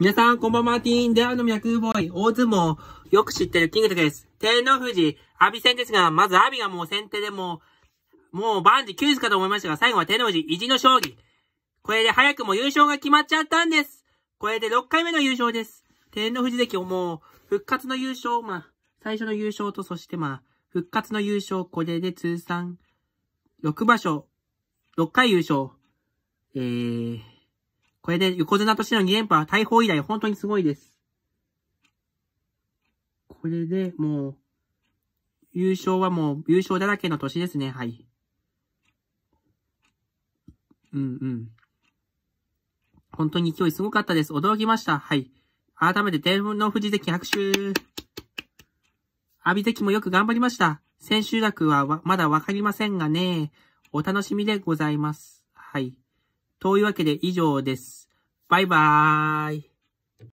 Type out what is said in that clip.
皆さん、こんばんは、ーティン。ではの脈ボーイ、大相撲、よく知ってるキングです。天皇富士、阿炎戦ですが、まず阿ビがもう先手でもう、もう万事休日かと思いましたが、最後は天皇富士、意地の将棋。これで早くも優勝が決まっちゃったんです。これで6回目の優勝です。天皇富士関をもう、復活の優勝、まあ、最初の優勝と、そしてまあ、復活の優勝、これで通算、6場所、6回優勝。えー、これで横綱としての2連覇、は大砲以来本当にすごいです。これでもう、優勝はもう優勝だらけの年ですね、はい。うんうん。本当に勢いすごかったです。驚きました。はい。改めて天の富士関拍手。阿炎関もよく頑張りました。千秋楽はまだわかりませんがね、お楽しみでございます。はい。というわけで以上です。バイバーイ。